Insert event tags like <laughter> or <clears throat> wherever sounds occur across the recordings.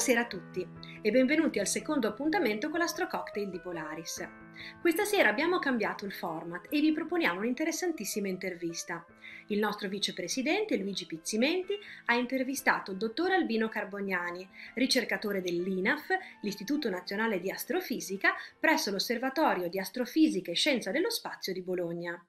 Buonasera a tutti e benvenuti al secondo appuntamento con l'Astrococktail di Polaris. Questa sera abbiamo cambiato il format e vi proponiamo un'interessantissima intervista. Il nostro vicepresidente Luigi Pizzimenti ha intervistato il dottor Albino Carbognani, ricercatore dell'INAF, l'Istituto Nazionale di Astrofisica, presso l'Osservatorio di Astrofisica e Scienza dello Spazio di Bologna.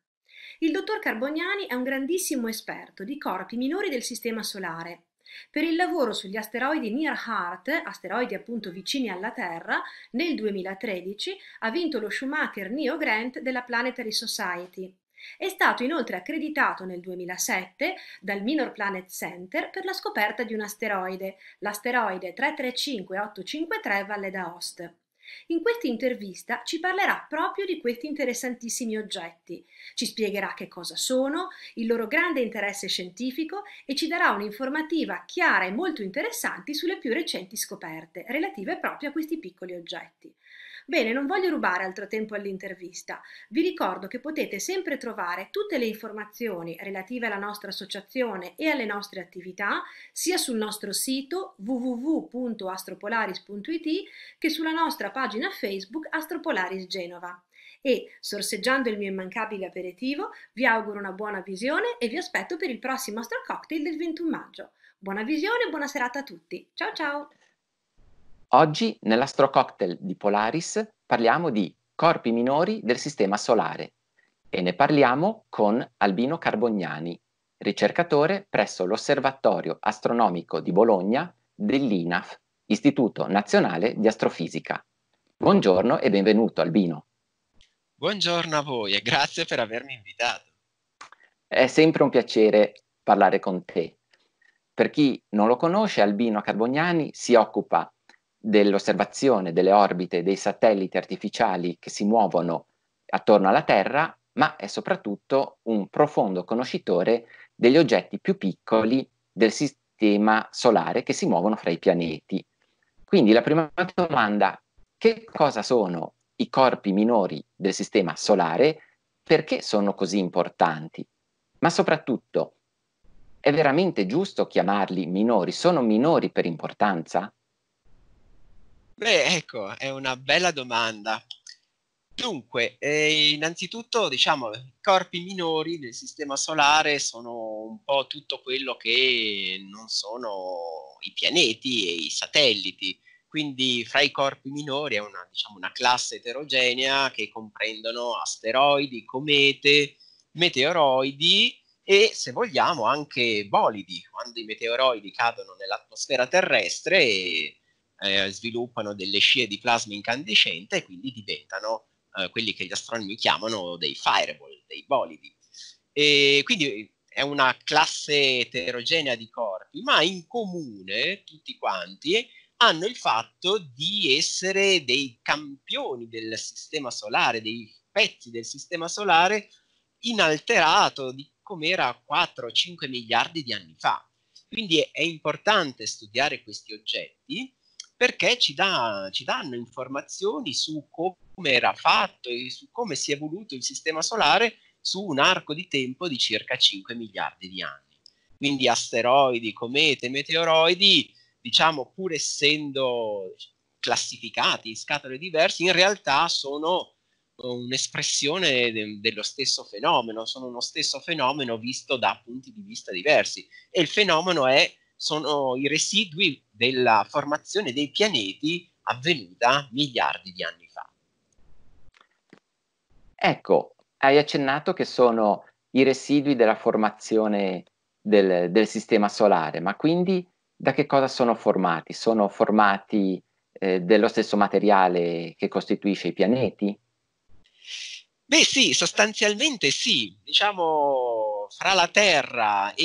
Il dottor Carbognani è un grandissimo esperto di corpi minori del Sistema Solare per il lavoro sugli asteroidi Near Heart, asteroidi appunto vicini alla Terra, nel 2013 ha vinto lo Schumacher Neo Grant della Planetary Society. È stato inoltre accreditato nel 2007 dal Minor Planet Center per la scoperta di un asteroide, l'asteroide 335853 Valle d'Aoste. In questa intervista ci parlerà proprio di questi interessantissimi oggetti, ci spiegherà che cosa sono, il loro grande interesse scientifico e ci darà un'informativa chiara e molto interessante sulle più recenti scoperte relative proprio a questi piccoli oggetti. Bene, non voglio rubare altro tempo all'intervista. Vi ricordo che potete sempre trovare tutte le informazioni relative alla nostra associazione e alle nostre attività sia sul nostro sito www.astropolaris.it che sulla nostra pagina Facebook Astropolaris Genova. E, sorseggiando il mio immancabile aperitivo, vi auguro una buona visione e vi aspetto per il prossimo Astro Cocktail del 21 maggio. Buona visione e buona serata a tutti. Ciao ciao! Oggi nell'astrococktail di Polaris parliamo di corpi minori del Sistema Solare e ne parliamo con Albino Carbognani, ricercatore presso l'Osservatorio Astronomico di Bologna dell'INAF, Istituto Nazionale di Astrofisica. Buongiorno e benvenuto Albino. Buongiorno a voi e grazie per avermi invitato. È sempre un piacere parlare con te. Per chi non lo conosce, Albino Carbognani si occupa dell'osservazione delle orbite dei satelliti artificiali che si muovono attorno alla Terra, ma è soprattutto un profondo conoscitore degli oggetti più piccoli del sistema solare che si muovono fra i pianeti. Quindi la prima domanda, che cosa sono i corpi minori del sistema solare? Perché sono così importanti? Ma soprattutto, è veramente giusto chiamarli minori? Sono minori per importanza? Beh, ecco, è una bella domanda. Dunque, eh, innanzitutto, diciamo, i corpi minori del Sistema Solare sono un po' tutto quello che non sono i pianeti e i satelliti. Quindi fra i corpi minori è una, diciamo, una classe eterogenea che comprendono asteroidi, comete, meteoroidi e, se vogliamo, anche bolidi. Quando i meteoroidi cadono nell'atmosfera terrestre eh, sviluppano delle scie di plasma incandescente e quindi diventano eh, quelli che gli astronomi chiamano dei fireball, dei bolidi. E quindi eh, è una classe eterogenea di corpi, ma in comune tutti quanti hanno il fatto di essere dei campioni del sistema solare, dei pezzi del sistema solare inalterato di come era 4-5 miliardi di anni fa. Quindi è importante studiare questi oggetti perché ci, dà, ci danno informazioni su come era fatto e su come si è evoluto il sistema solare su un arco di tempo di circa 5 miliardi di anni. Quindi asteroidi, comete, meteoroidi, diciamo pur essendo classificati in scatole diverse, in realtà sono un'espressione de- dello stesso fenomeno, sono uno stesso fenomeno visto da punti di vista diversi e il fenomeno è sono i residui della formazione dei pianeti avvenuta miliardi di anni fa. Ecco, hai accennato che sono i residui della formazione del, del sistema solare, ma quindi da che cosa sono formati? Sono formati eh, dello stesso materiale che costituisce i pianeti? Beh sì, sostanzialmente sì. Diciamo fra la Terra e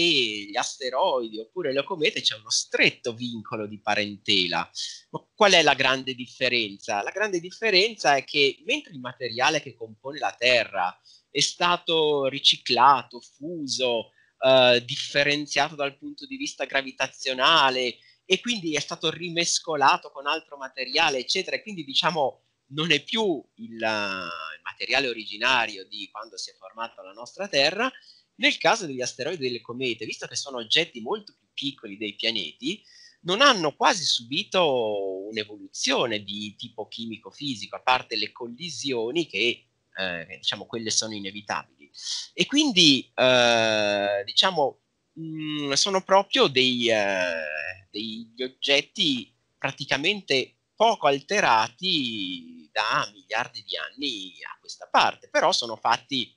gli asteroidi oppure le comete c'è uno stretto vincolo di parentela. Ma qual è la grande differenza? La grande differenza è che mentre il materiale che compone la Terra è stato riciclato, fuso, eh, differenziato dal punto di vista gravitazionale e quindi è stato rimescolato con altro materiale, eccetera, e quindi diciamo non è più il, il, materiale originario di quando si è formata la nostra Terra, nel caso degli asteroidi e delle comete, visto che sono oggetti molto più piccoli dei pianeti, non hanno quasi subito un'evoluzione di tipo chimico-fisico, a parte le collisioni che, eh, diciamo, quelle sono inevitabili. E quindi, eh, diciamo, mh, mm, sono proprio dei, eh, degli oggetti praticamente poco alterati da miliardi di anni a questa parte, però sono fatti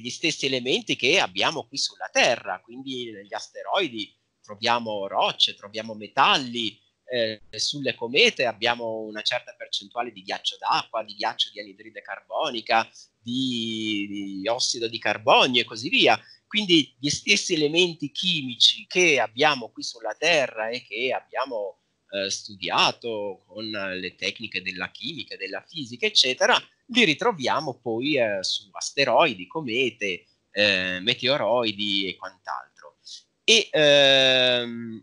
degli stessi elementi che abbiamo qui sulla Terra, quindi negli asteroidi troviamo rocce, troviamo metalli, eh, sulle comete abbiamo una certa percentuale di ghiaccio d'acqua, di ghiaccio di anidride carbonica, di, di ossido di carbonio e così via. Quindi gli stessi elementi chimici che abbiamo qui sulla Terra e che abbiamo eh, studiato con le tecniche della chimica, della fisica, eccetera, li ritroviamo poi eh, su asteroidi, comete, eh, meteoroidi e quant'altro. E ehm,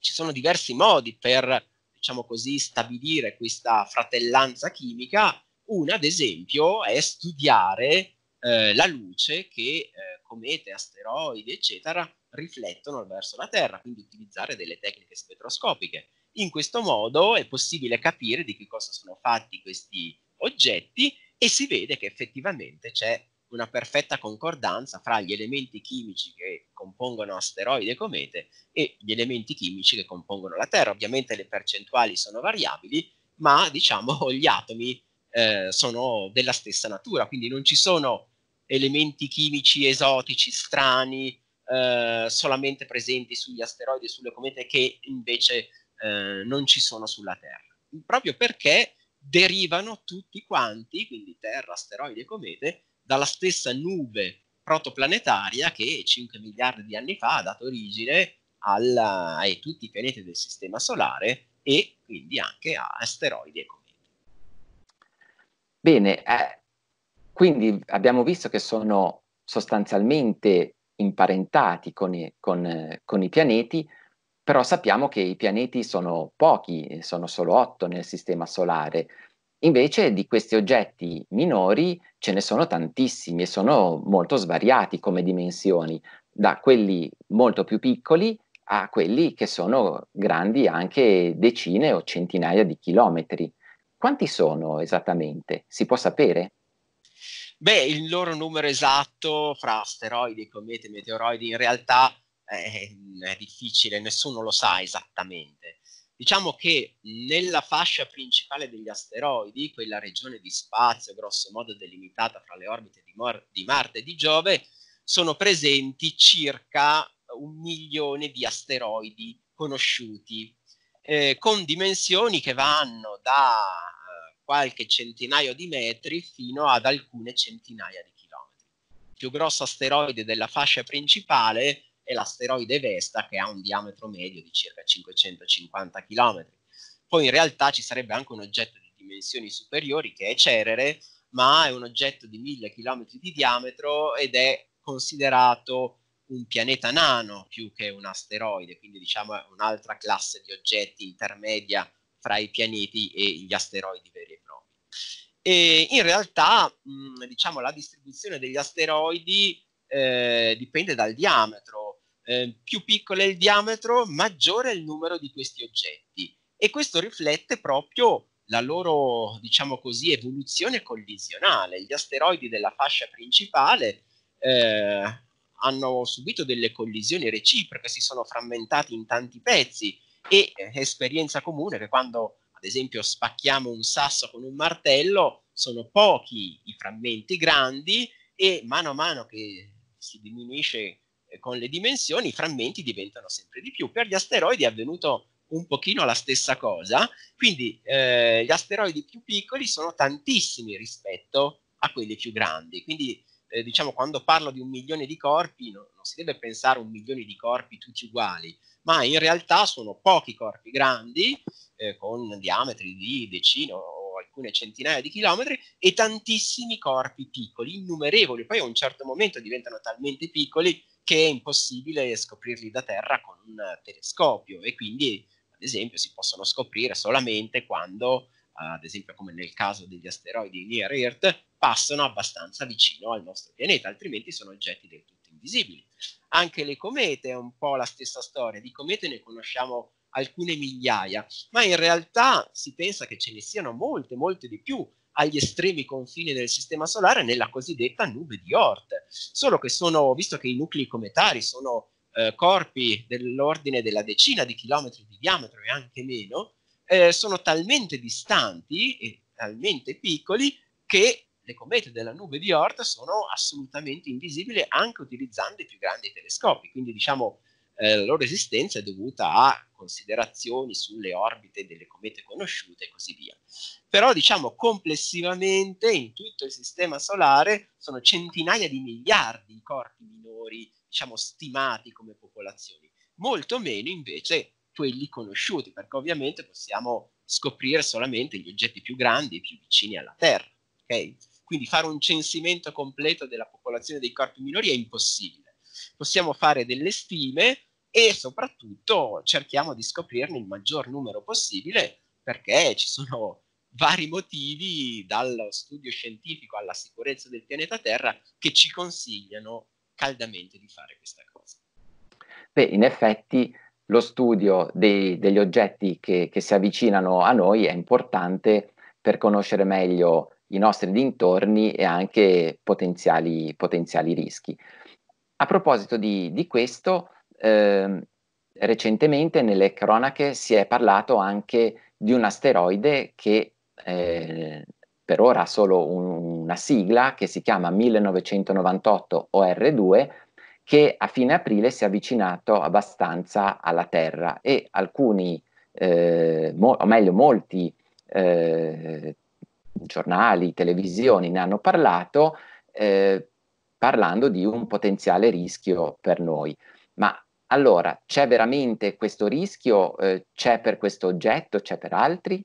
ci sono diversi modi per, diciamo così, stabilire questa fratellanza chimica. Una, ad esempio, è studiare eh, la luce che eh, comete, asteroidi, eccetera, riflettono verso la Terra, quindi utilizzare delle tecniche spettroscopiche. In questo modo è possibile capire di che cosa sono fatti questi oggetti e si vede che effettivamente c'è una perfetta concordanza fra gli elementi chimici che compongono asteroidi e comete e gli elementi chimici che compongono la Terra. Ovviamente le percentuali sono variabili, ma diciamo <laughs> gli atomi eh, sono della stessa natura, quindi non ci sono elementi chimici esotici, strani, eh, solamente presenti sugli asteroidi e sulle comete che invece eh, non ci sono sulla Terra, proprio perché derivano tutti quanti, quindi Terra, asteroidi e comete, dalla stessa nube protoplanetaria che 5 miliardi di anni fa ha dato origine alla, a tutti i pianeti del Sistema Solare e quindi anche a asteroidi e comete. Bene, eh, quindi abbiamo visto che sono sostanzialmente imparentati con i, con, eh, con i pianeti, però sappiamo che i pianeti sono pochi, eh, sono solo otto nel Sistema Solare. Invece di questi oggetti minori ce ne sono tantissimi e sono molto svariati come dimensioni, da quelli molto più piccoli a quelli che sono grandi anche decine o centinaia di chilometri. Quanti sono esattamente? Si può sapere? Beh, il loro numero esatto fra asteroidi, comete, meteoroidi in realtà è, eh, è difficile, nessuno lo sa esattamente. Diciamo che nella fascia principale degli asteroidi, quella regione di spazio grosso modo delimitata fra le orbite di, Mor- di Marte e di Giove, sono presenti circa un milione di asteroidi conosciuti, eh, con dimensioni che vanno da eh, qualche centinaio di metri fino ad alcune centinaia di chilometri. Il più grosso asteroide della fascia principale è l'asteroide Vesta che ha un diametro medio di circa 550 km. Poi in realtà ci sarebbe anche un oggetto di dimensioni superiori che è Cerere, ma è un oggetto di 1000 km di diametro ed è considerato un pianeta nano più che un asteroide, quindi diciamo è un'altra classe di oggetti intermedia fra i pianeti e gli asteroidi veri e propri. E in realtà, mh, diciamo, la distribuzione degli asteroidi eh, dipende dal diametro eh, più piccolo è il diametro, maggiore è il numero di questi oggetti. E questo riflette proprio la loro, diciamo così, evoluzione collisionale. Gli asteroidi della fascia principale eh, hanno subito delle collisioni reciproche, si sono frammentati in tanti pezzi e eh, esperienza comune che quando ad esempio spacchiamo un sasso con un martello sono pochi i frammenti grandi e mano a mano che si diminuisce eh, con le dimensioni i frammenti diventano sempre di più. Per gli asteroidi è avvenuto un pochino la stessa cosa, quindi eh, gli asteroidi più piccoli sono tantissimi rispetto a quelli più grandi, quindi eh, diciamo quando parlo di un milione di corpi no, non si deve pensare a un milione di corpi tutti uguali, ma in realtà sono pochi corpi grandi eh, con diametri di decine o alcune centinaia di chilometri e tantissimi corpi piccoli, innumerevoli, poi a un certo momento diventano talmente piccoli che è impossibile scoprirli da terra con un eh, telescopio e quindi, ad esempio, si possono scoprire solamente quando, eh, ad esempio come nel caso degli asteroidi Near Earth, passano abbastanza vicino al nostro pianeta, altrimenti sono oggetti del tutto invisibili. Anche le comete è un po' la stessa storia, di comete ne conosciamo alcune migliaia, ma in realtà si pensa che ce ne siano molte, molte di più, agli estremi confini del sistema solare nella cosiddetta nube di Oort. Solo che sono, visto che i nuclei cometari sono eh, corpi dell'ordine della decina di chilometri di diametro e anche meno, eh, sono talmente distanti e talmente piccoli che le comete della nube di Oort sono assolutamente invisibili anche utilizzando i più grandi telescopi. Quindi diciamo eh, la loro esistenza è dovuta a considerazioni sulle orbite delle comete conosciute e così via. Però diciamo complessivamente in tutto il sistema solare sono centinaia di miliardi di corpi minori, diciamo stimati come popolazioni, molto meno invece quelli conosciuti, perché ovviamente possiamo scoprire solamente gli oggetti più grandi e più vicini alla Terra. Okay? Quindi fare un censimento completo della popolazione dei corpi minori è impossibile possiamo fare delle stime e soprattutto cerchiamo di scoprirne il maggior numero possibile perché ci sono vari motivi, dallo studio scientifico alla sicurezza del pianeta Terra, che ci consigliano caldamente di fare questa cosa. Beh, in effetti lo studio dei, degli oggetti che, che si avvicinano a noi è importante per conoscere meglio i nostri dintorni e anche potenziali, potenziali rischi. A proposito di, di questo, eh, recentemente nelle cronache si è parlato anche di un asteroide che eh, per ora ha solo un, una sigla che si chiama 1998 OR2 che a fine aprile si è avvicinato abbastanza alla Terra e alcuni, eh, mo- o meglio molti eh, giornali, televisioni ne hanno parlato eh, parlando di un potenziale rischio per noi. Ma allora, c'è veramente questo rischio? Eh, c'è per questo oggetto? C'è per altri?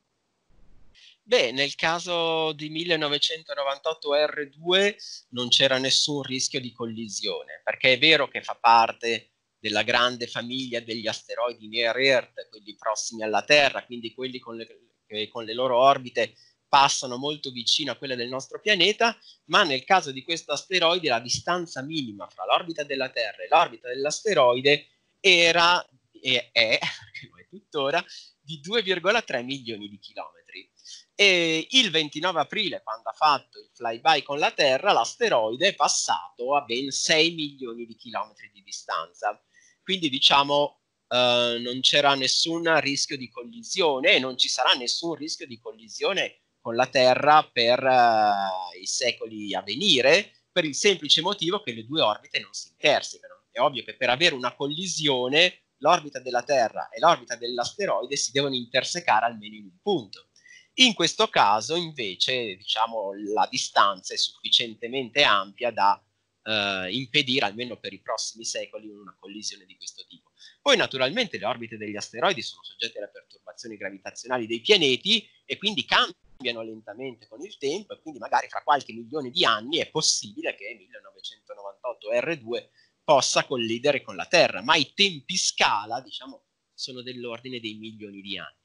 Beh, nel caso di 1998 R2 non c'era nessun rischio di collisione, perché è vero che fa parte della grande famiglia degli asteroidi near Earth, quelli prossimi alla Terra, quindi quelli con le, con le loro orbite passano molto vicino a quella del nostro pianeta, ma nel caso di questo asteroide la distanza minima fra l'orbita della Terra e l'orbita dell'asteroide era e è, <laughs> perché lo è tuttora, di 2,3 milioni di chilometri. E il 29 aprile, quando ha fatto il flyby con la Terra, l'asteroide è passato a ben 6 milioni di chilometri di distanza. Quindi diciamo Uh, non c'era nessun rischio di collisione e non ci sarà nessun rischio di collisione con la Terra per uh, i secoli a venire, per il semplice motivo che le due orbite non si intersecano. È ovvio che per avere una collisione l'orbita della Terra e l'orbita dell'asteroide si devono intersecare almeno in un punto. In questo caso, invece, diciamo, la distanza è sufficientemente ampia da Uh, impedire almeno per i prossimi secoli una collisione di questo tipo. Poi naturalmente le orbite degli asteroidi sono soggette alle perturbazioni gravitazionali dei pianeti e quindi cambiano cambiano lentamente con il tempo e quindi magari fra qualche milione di anni è possibile che 1998 R2 possa collidere con la Terra, ma i tempi scala, diciamo, sono dell'ordine dei milioni di anni.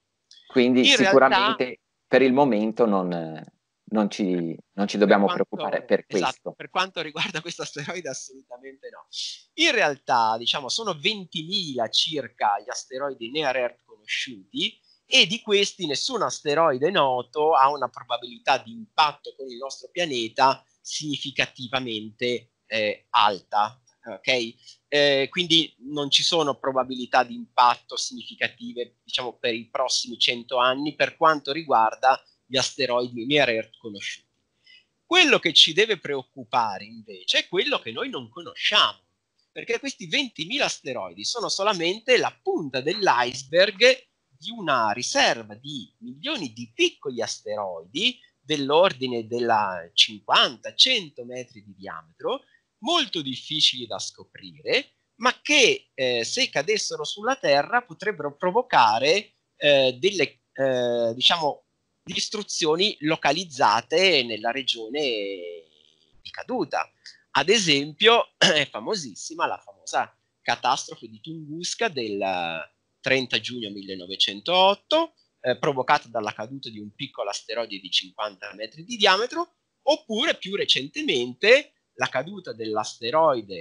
Quindi In sicuramente realtà, per il momento non, non, ci, non ci, dobbiamo per quanto, preoccupare per esatto, Per quanto riguarda questo asteroide assolutamente no. In realtà, diciamo, sono 20.000 circa gli asteroidi near Earth conosciuti, e di questi nessun asteroide noto ha una probabilità di impatto con il nostro pianeta significativamente eh, alta. Okay? Eh, quindi non ci sono probabilità di impatto significative diciamo, per i prossimi 100 anni per quanto riguarda gli asteroidi near Earth conosciuti. Quello che ci deve preoccupare invece è quello che noi non conosciamo, perché questi 20.000 asteroidi sono solamente la punta dell'iceberg di una riserva di milioni di piccoli asteroidi dell'ordine della 50-100 metri di diametro, molto difficili da scoprire, ma che eh, se cadessero sulla Terra potrebbero provocare eh, delle eh, diciamo, distruzioni localizzate nella regione di caduta. Ad esempio <clears throat> è famosissima la famosa catastrofe di Tunguska del 30 giugno 1908, eh, provocata dalla caduta di un piccolo asteroide di 50 metri di diametro, oppure più recentemente la caduta dell'asteroide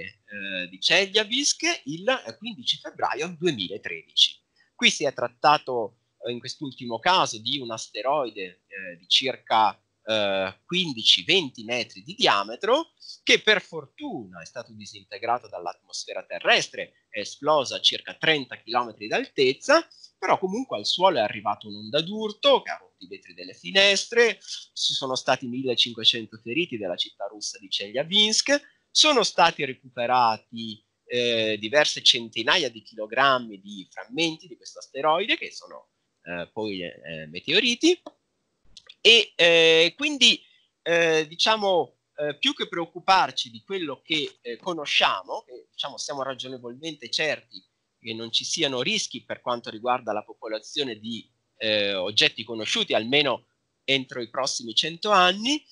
eh, di Chelyabinsk il 15 eh, febbraio 2013. Qui si è trattato eh, in quest'ultimo caso di un asteroide eh, di circa eh, 15-20 metri di diametro, che per fortuna è stato disintegrato dall'atmosfera terrestre, è esplosa a circa 30 km d'altezza, però comunque al suolo è arrivata un'onda d'urto che ha rotto i vetri delle finestre, ci sono stati 1500 feriti della città russa di Chelyabinsk, sono stati recuperati eh, diverse centinaia di chilogrammi di frammenti di questo asteroide che sono eh, poi eh, meteoriti e eh, quindi, eh, diciamo, eh, più che preoccuparci di quello che eh, conosciamo, che diciamo siamo ragionevolmente certi che non ci siano rischi per quanto riguarda la popolazione di eh, oggetti conosciuti, almeno entro i prossimi cento anni,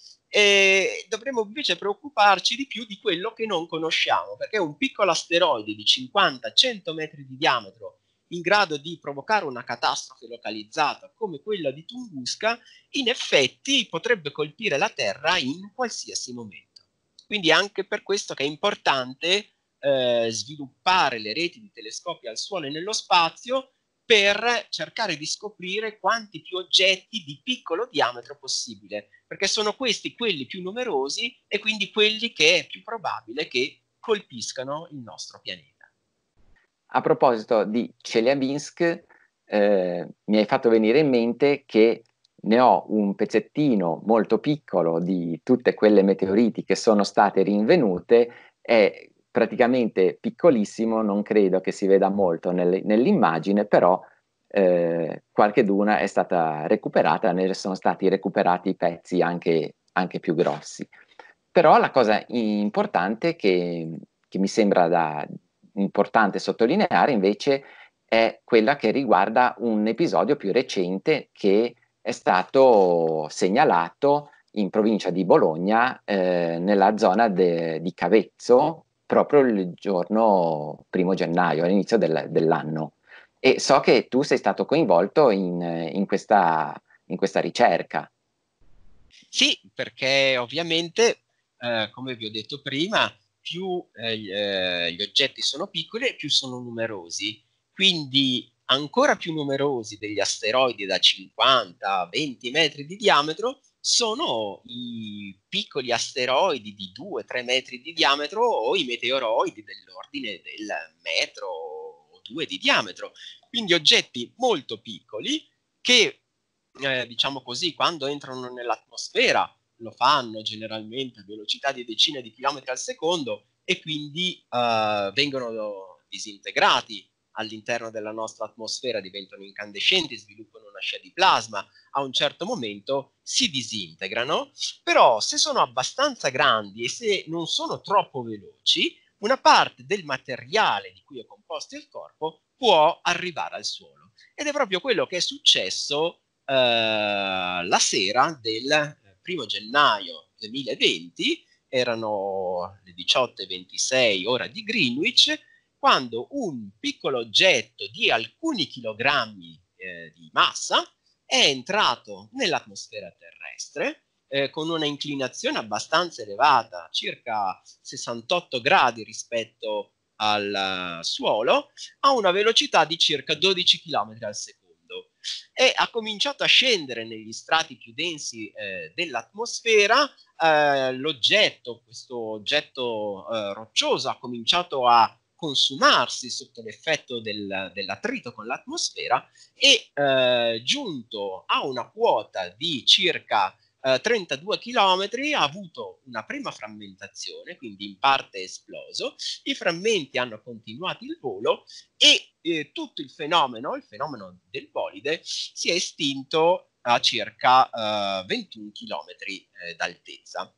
dovremmo invece preoccuparci di più di quello che non conosciamo, perché un piccolo asteroide di 50-100 metri di diametro in grado di provocare una catastrofe localizzata come quella di Tunguska, in effetti potrebbe colpire la Terra in qualsiasi momento. Quindi anche per questo che è importante eh, sviluppare le reti di telescopi al suolo e nello spazio per cercare di scoprire quanti più oggetti di piccolo diametro possibile, perché sono questi quelli più numerosi e quindi quelli che è più probabile che colpiscano il nostro pianeta. A proposito di Celiabinsk, eh, mi hai fatto venire in mente che ne ho un pezzettino molto piccolo di tutte quelle meteoriti che sono state rinvenute, è praticamente piccolissimo, non credo che si veda molto nel, nell'immagine, però eh, qualche duna è stata recuperata, ne sono stati recuperati pezzi anche, anche più grossi. Però la cosa importante che, che mi sembra da, importante sottolineare invece è quella che riguarda un episodio più recente che è stato segnalato in provincia di Bologna, eh, nella zona de, di Cavezzo, proprio il giorno primo gennaio, all'inizio del, dell'anno. E so che tu sei stato coinvolto in, in, questa, in questa, ricerca. Sì, perché ovviamente, eh, come vi ho detto prima, più eh, eh, gli oggetti sono piccoli e più sono numerosi. Quindi ancora più numerosi degli asteroidi da 50 20 metri di diametro sono i piccoli asteroidi di 2-3 metri di diametro o i meteoroidi dell'ordine del metro o 2 di diametro. Quindi oggetti molto piccoli che, eh, diciamo così, quando entrano nell'atmosfera lo fanno generalmente a velocità di decine di chilometri al secondo e quindi eh, vengono disintegrati all'interno della nostra atmosfera, diventano incandescenti, sviluppano una scia di plasma, a un certo momento si disintegrano, però se sono abbastanza grandi e se non sono troppo veloci, una parte del materiale di cui è composto il corpo può arrivare al suolo. Ed è proprio quello che è successo eh, la sera del 1 gennaio 2020, erano le 18.26 ora di Greenwich, quando un piccolo oggetto di alcuni chilogrammi eh, di massa è entrato nell'atmosfera terrestre eh, con una inclinazione abbastanza elevata, circa 68 gradi rispetto al suolo, a una velocità di circa 12 km al secondo e ha cominciato a scendere negli strati più densi eh, dell'atmosfera. Eh, l'oggetto, questo oggetto eh, roccioso, ha cominciato a consumarsi sotto l'effetto del, dell'attrito con l'atmosfera e eh, giunto a una quota di circa 32 eh, km ha avuto una prima frammentazione, quindi in parte esploso, i frammenti hanno continuato il volo e eh, tutto il fenomeno, il fenomeno del bolide, si è estinto a circa eh, 21 km eh, d'altezza.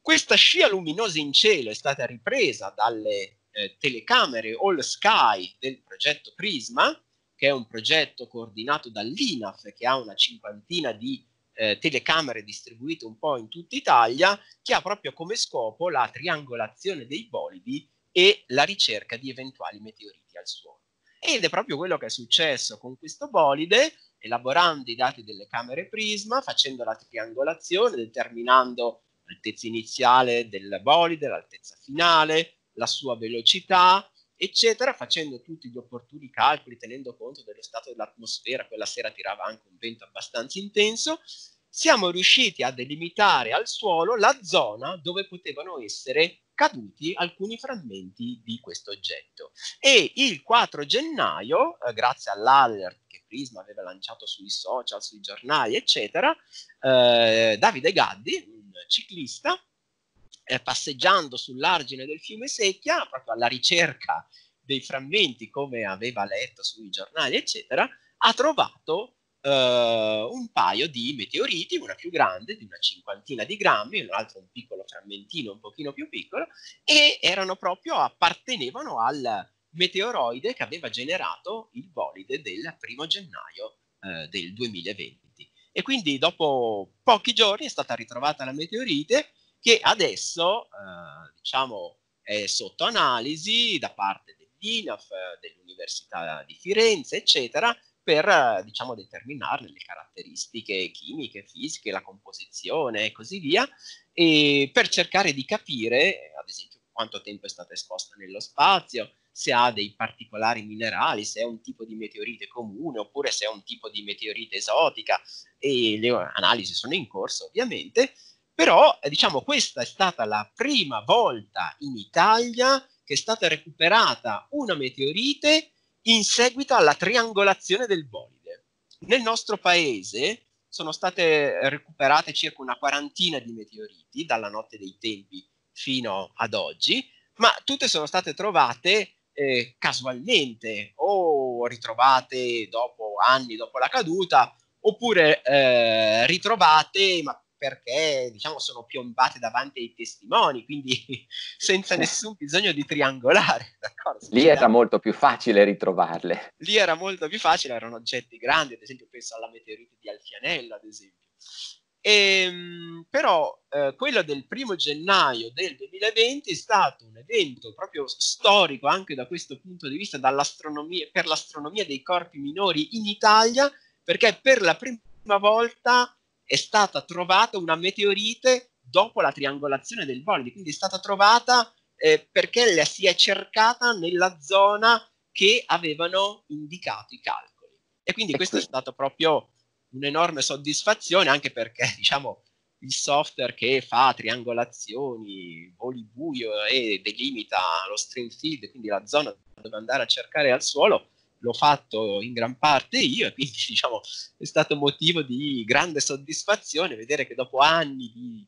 Questa scia luminosa in cielo è stata ripresa dalle eh, telecamere All Sky del progetto Prisma, che è un progetto coordinato dall'INAF che ha una cinquantina di eh, telecamere distribuite un po' in tutta Italia, che ha proprio come scopo la triangolazione dei bolidi e la ricerca di eventuali meteoriti al suolo. Ed è proprio quello che è successo con questo bolide, elaborando i dati delle camere prisma, facendo la triangolazione, determinando l'altezza iniziale del bolide, l'altezza finale, la sua velocità, eccetera, facendo tutti gli opportuni calcoli, tenendo conto dello stato dell'atmosfera, quella sera tirava anche un vento abbastanza intenso, siamo riusciti a delimitare al suolo la zona dove potevano essere caduti alcuni frammenti di questo oggetto. E il 4 gennaio, eh, grazie all'alert che Prisma aveva lanciato sui social, sui giornali, eccetera, eh, Davide Gaddi, un ciclista, eh, passeggiando sull'argine del fiume Secchia, proprio alla ricerca dei frammenti, come aveva letto sui giornali, eccetera, ha trovato eh, un paio di meteoriti, una più grande di una cinquantina di grammi, un altro un piccolo frammentino un pochino più piccolo, e erano proprio, appartenevano al meteoroide che aveva generato il bolide del primo gennaio eh, del 2020. E quindi dopo pochi giorni è stata ritrovata la meteorite che adesso eh, diciamo è sotto analisi da parte dell'INAF, dell'Università di Firenze, eccetera, per diciamo, determinarne le caratteristiche chimiche, fisiche, la composizione e così via, e per cercare di capire, ad esempio, quanto tempo è stata esposta nello spazio, se ha dei particolari minerali, se è un tipo di meteorite comune oppure se è un tipo di meteorite esotica e le analisi sono in corso ovviamente, però diciamo questa è stata la prima volta in Italia che è stata recuperata una meteorite in seguito alla triangolazione del bolide. Nel nostro paese sono state recuperate circa una quarantina di meteoriti dalla notte dei tempi fino ad oggi, ma tutte sono state trovate eh, casualmente o ritrovate dopo anni dopo la caduta oppure eh, ritrovate ma perché diciamo, sono piombate davanti ai testimoni, quindi <laughs> senza nessun bisogno di triangolare. D'accordo? Lì era molto più facile ritrovarle. Lì era molto più facile, erano oggetti grandi, ad esempio penso alla meteorite di Alfianello, ad esempio. E, ehm, però eh, quello del primo gennaio del 2020 è stato un evento proprio storico anche da questo punto di vista per l'astronomia dei corpi minori in Italia, perché per la prima volta è stata trovata una meteorite dopo la triangolazione del bolide, quindi è stata trovata eh, perché la si è cercata nella zona che avevano indicato i calcoli. E quindi e questo qui. è stato proprio un'enorme soddisfazione, anche perché <laughs> diciamo il software che fa triangolazioni, voli buio e delimita lo stream field, quindi la zona dove andare a cercare al suolo, l'ho fatto in gran parte io e quindi <laughs> diciamo è stato motivo di grande soddisfazione vedere che dopo anni di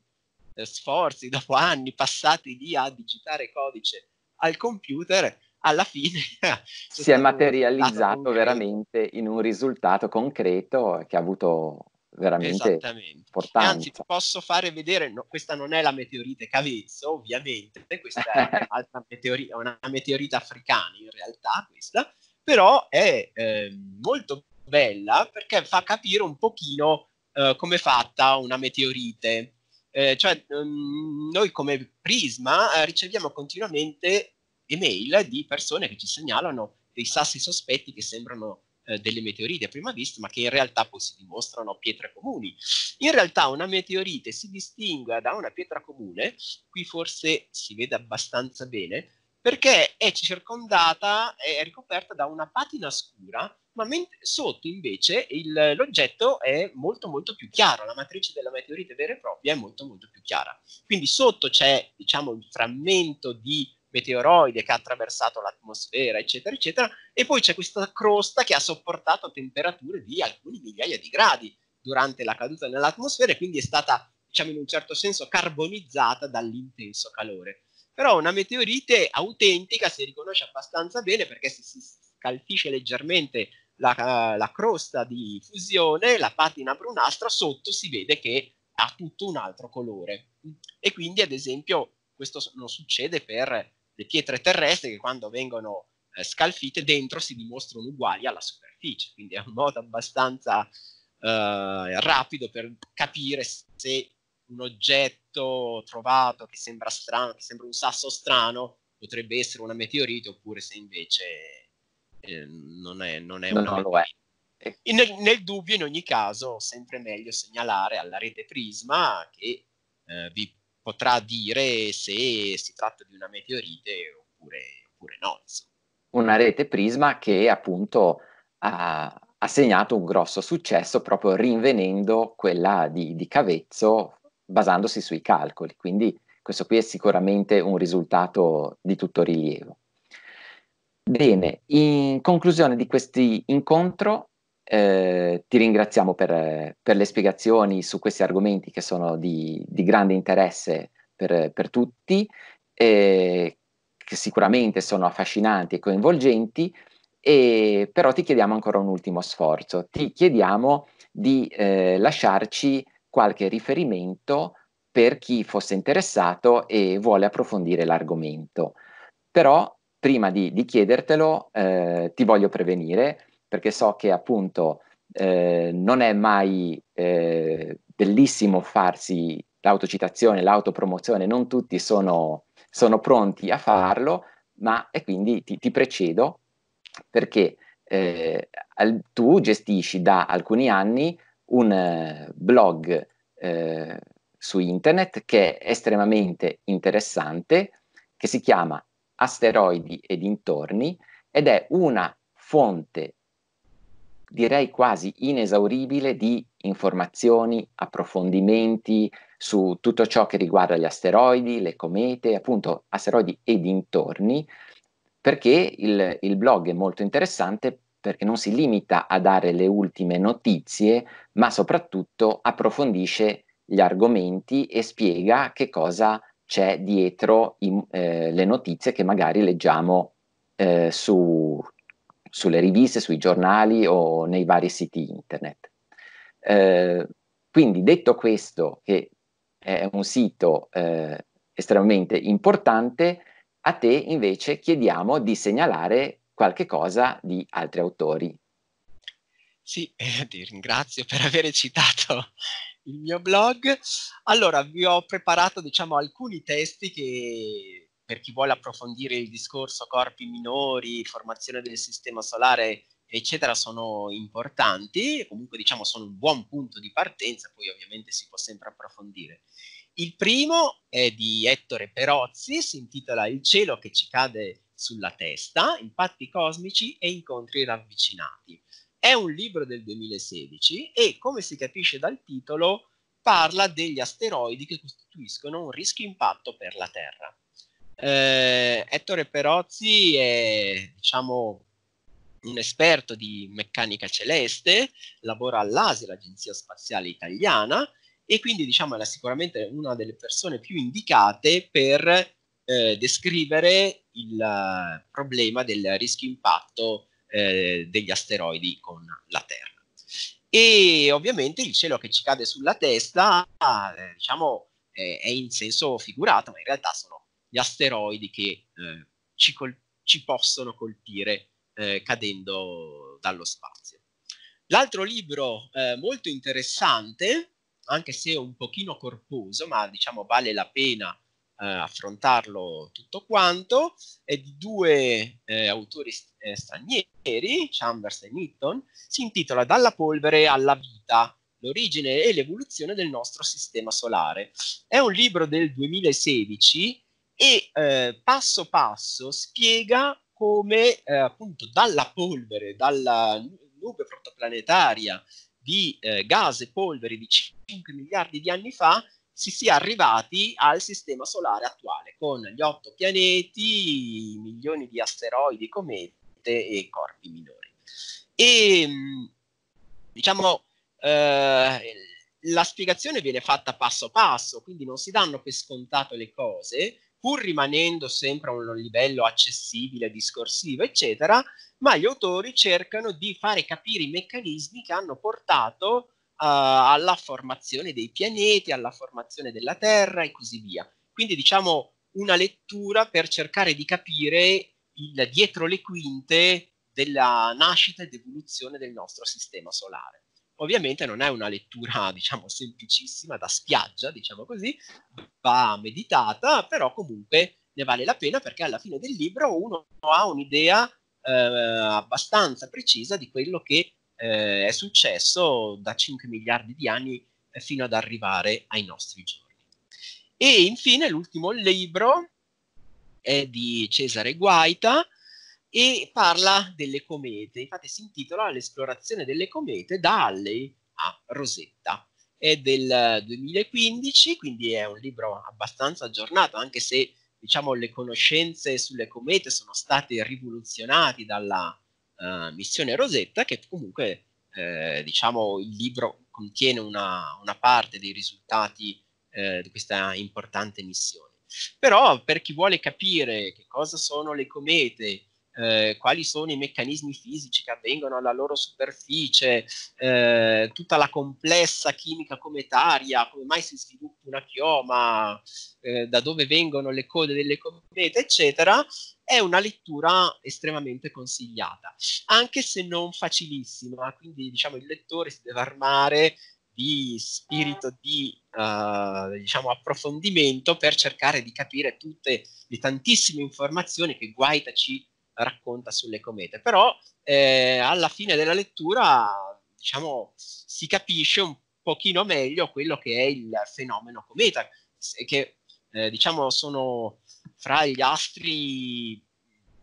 eh, sforzi, <laughs> dopo anni passati lì a digitare codice al computer, alla fine <laughs> si è materializzato veramente in un risultato concreto che ha avuto veramente importanza. Anzi, ti posso fare vedere, no, questa non è la meteorite Cavezzo, ovviamente, questa è un'altra meteorite, una meteorita africana in realtà, questa, però è eh, molto bella perché fa capire un pochino eh, come è fatta una meteorite. Eh, cioè, mh, ehm, noi come Prisma eh, riceviamo continuamente email di persone che ci segnalano dei sassi sospetti che sembrano eh, delle meteorite a prima vista, ma che in realtà poi si dimostrano pietre comuni. In realtà una meteorite si distingue da una pietra comune, qui forse si vede abbastanza bene, perché è circondata, è ricoperta da una patina scura, ma sotto invece il, l'oggetto è molto molto più chiaro, la matrice della meteorite vera e propria è molto molto più chiara. Quindi sotto c'è, diciamo, il frammento di meteoroide che ha attraversato l'atmosfera, eccetera, eccetera, e poi c'è questa crosta che ha sopportato temperature di alcuni migliaia di gradi durante la caduta nell'atmosfera e quindi è stata, diciamo in un certo senso, carbonizzata dall'intenso calore però una meteorite autentica si riconosce abbastanza bene perché se si scalfisce leggermente la, la crosta di fusione, la patina brunastra, sotto si vede che ha tutto un altro colore. E quindi, ad esempio, questo non succede per le pietre terrestri che quando vengono eh, scalfite dentro si dimostrano uguali alla superficie, quindi è un modo abbastanza eh, rapido per capire se un oggetto trovato che sembra strano, che sembra un sasso strano, potrebbe essere una meteorite, oppure se invece eh, non è, non è no, una no, è. Nel, nel, dubbio, in ogni caso, sempre meglio segnalare alla rete Prisma che eh, vi potrà dire se si tratta di una meteorite oppure, oppure no. Insomma. Una rete Prisma che appunto ha, ha segnato un grosso successo proprio rinvenendo quella di, di Cavezzo basandosi sui calcoli, quindi questo qui è sicuramente un risultato di tutto rilievo. Bene, in conclusione di questo incontro eh, ti ringraziamo per, per, le spiegazioni su questi argomenti che sono di, di grande interesse per, per tutti, eh, che sicuramente sono affascinanti e coinvolgenti, e, però ti chiediamo ancora un ultimo sforzo, ti chiediamo di eh, lasciarci qualche riferimento per chi fosse interessato e vuole approfondire l'argomento. Però prima di, di chiedertelo eh, ti voglio prevenire perché so che appunto eh, non è mai eh, bellissimo farsi l'autocitazione, l'autopromozione, non tutti sono, sono pronti a farlo, ma e quindi ti, ti precedo perché eh, al, tu gestisci da alcuni anni un eh, blog eh, su internet che è estremamente interessante, che si chiama Asteroidi e dintorni ed è una fonte direi quasi inesauribile di informazioni, approfondimenti su tutto ciò che riguarda gli asteroidi, le comete, appunto asteroidi e dintorni, perché il, il blog è molto interessante perché non si limita a dare le ultime notizie, ma soprattutto approfondisce gli argomenti e spiega che cosa c'è dietro i, eh, le notizie che magari leggiamo eh, su, sulle riviste, sui giornali o nei vari siti internet. Eh, quindi detto questo, che è un sito eh, estremamente importante, a te invece chiediamo di segnalare qualche cosa di altri autori. Sì, <laughs> eh, ti ringrazio per aver citato il mio blog. Allora, vi ho preparato, diciamo, alcuni testi che per chi vuole approfondire il discorso corpi minori, formazione del sistema solare, eccetera, sono importanti, comunque diciamo sono un buon punto di partenza, poi ovviamente si può sempre approfondire. Il primo è di Ettore Perozzi, si intitola Il cielo che ci cade sulla testa, impatti cosmici e incontri ravvicinati. È un libro del 2016 e, come si capisce dal titolo, parla degli asteroidi che costituiscono un rischio impatto per la Terra. Eh, Ettore Perozzi è, diciamo, un esperto di meccanica celeste, lavora all'ASI, l'Agenzia Spaziale Italiana, e quindi diciamo, era sicuramente una delle persone più indicate per eh, descrivere il eh, problema del rischio impatto eh, degli asteroidi con la Terra. E ovviamente il cielo che ci cade sulla testa, eh, diciamo, è in senso figurato, ma in realtà sono gli asteroidi che ci, col- ci, possono colpire cadendo dallo spazio. L'altro libro molto interessante, anche se un pochino corposo, ma diciamo vale la pena eh, affrontarlo tutto quanto, è di due eh, autori eh, stranieri, Chambers e Newton, si intitola Dalla polvere alla vita, l'origine e l'evoluzione del nostro sistema solare. È un libro del 2016 e eh, passo passo spiega come eh, appunto dalla polvere, dalla nube protoplanetaria di eh, gas e polvere di 5 miliardi di anni fa, si sia arrivati al sistema solare attuale, con gli otto pianeti, milioni di asteroidi, comete e corpi minori. E ehm, diciamo, eh, la spiegazione viene fatta passo passo, quindi non si danno per scontato le cose, pur rimanendo sempre a un livello accessibile, discorsivo, eccetera, ma gli autori cercano di fare capire i meccanismi che hanno portato alla formazione dei pianeti, alla formazione della Terra e così via. Quindi diciamo una lettura per cercare di capire il dietro le quinte della nascita ed evoluzione del nostro sistema solare. Ovviamente non è una lettura, <laughs> diciamo, semplicissima da spiaggia, diciamo così, va meditata, però comunque ne vale la pena perché alla fine del libro uno ha un'idea eh, abbastanza precisa di quello che eh, è successo da 5 miliardi di anni eh, fino ad arrivare ai nostri giorni. E infine l'ultimo libro è di Cesare Guaita e parla delle comete, infatti si intitola L'esplorazione delle comete da Halley a Rosetta. È del 2015, quindi è un libro abbastanza aggiornato, anche se diciamo, le conoscenze sulle comete sono state rivoluzionate dalla, eh, missione Rosetta, che comunque eh, diciamo il libro contiene una, una parte dei risultati eh, di questa importante missione. Però per chi vuole capire che cosa sono le comete, eh, quali sono i meccanismi fisici che avvengono alla loro superficie, eh, tutta la complessa chimica cometaria, come mai si sviluppa una chioma, eh, da dove vengono le code delle comete, eccetera è una lettura estremamente consigliata, anche se non facilissima, quindi diciamo il lettore si deve armare di spirito di uh, diciamo, approfondimento per cercare di capire tutte le tantissime informazioni che Guaita ci racconta sulle comete, però eh, alla fine della lettura diciamo, si capisce un pochino meglio quello che è il fenomeno cometa, che eh, diciamo sono fra gli astri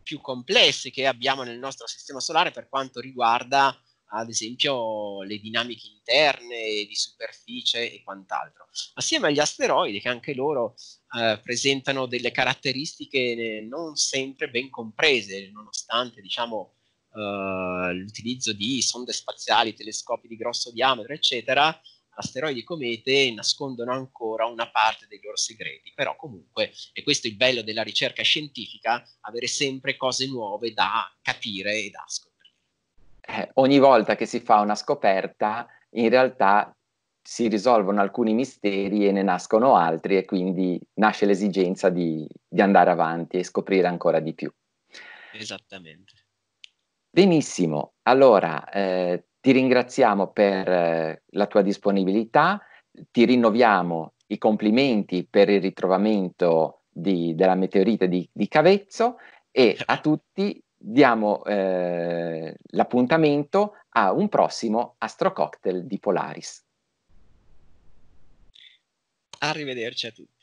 più complessi che abbiamo nel nostro sistema solare per quanto riguarda ad esempio le dinamiche interne di superficie e quant'altro, assieme agli asteroidi che anche loro eh, presentano delle caratteristiche eh, non sempre ben comprese, nonostante diciamo, eh, l'utilizzo di sonde spaziali, telescopi di grosso diametro, eccetera, asteroidi e comete nascondono ancora una parte dei loro segreti, però comunque, e questo è il bello della ricerca scientifica, avere sempre cose nuove da capire e da scoprire. Eh, ogni volta che si fa una scoperta, in realtà si risolvono alcuni misteri e ne nascono altri e quindi nasce l'esigenza di, di andare avanti e scoprire ancora di più. Esattamente. Benissimo, allora eh, ti ringraziamo per eh, la tua disponibilità, ti rinnoviamo i complimenti per il ritrovamento di, della meteorite di, di, Cavezzo e a tutti diamo eh, l'appuntamento a un prossimo Astrococktail di Polaris. Arrivederci a tutti.